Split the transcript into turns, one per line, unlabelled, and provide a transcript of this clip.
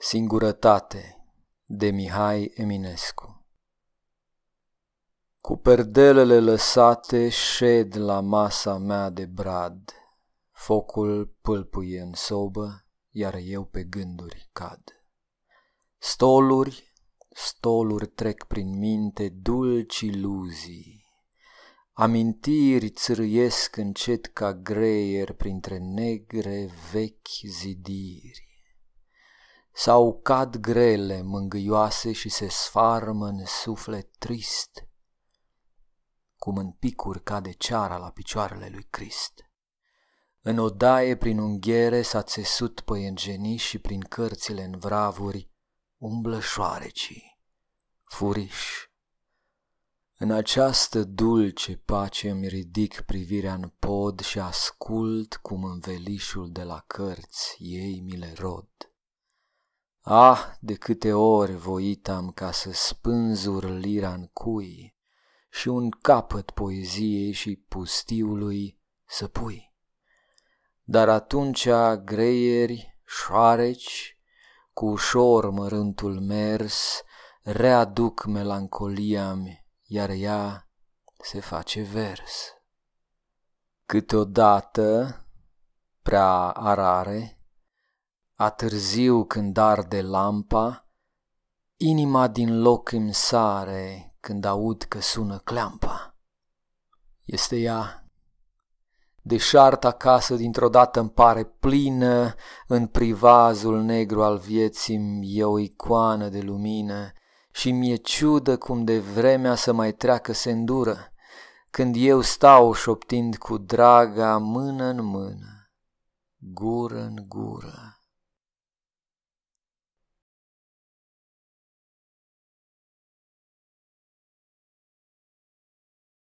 Singurătate de Mihai Eminescu Cu perdelele lăsate șed la masa mea de brad, Focul pâlpuie în sobă, iar eu pe gânduri cad. Stoluri, stoluri trec prin minte dulci iluzii, Amintiri țârâiesc încet ca greier printre negre vechi zidiri sau cad grele mângâioase și se sfarmă în suflet trist, cum în picuri cade ceara la picioarele lui Crist. În odaie prin unghiere s-a țesut păienjenii și prin cărțile în vravuri umblă șoarecii, furiși. În această dulce pace îmi ridic privirea în pod și ascult cum în velișul de la cărți ei mi le rod. Ah, de câte ori voit am ca să spânzur lira în cui și un capăt poeziei și pustiului să pui. Dar atunci greieri, șoareci, cu ușor mărântul mers, readuc melancolia-mi, iar ea se face vers. Câteodată, prea arare, a târziu când arde lampa, Inima din loc îmi sare Când aud că sună clampa. Este ea Deșarta casă dintr-o dată îmi pare plină, în privazul negru al vieții e o icoană de lumină și mi-e ciudă cum de vremea să mai treacă se îndură, când eu stau șoptind cu draga mână în mână, gură în gură.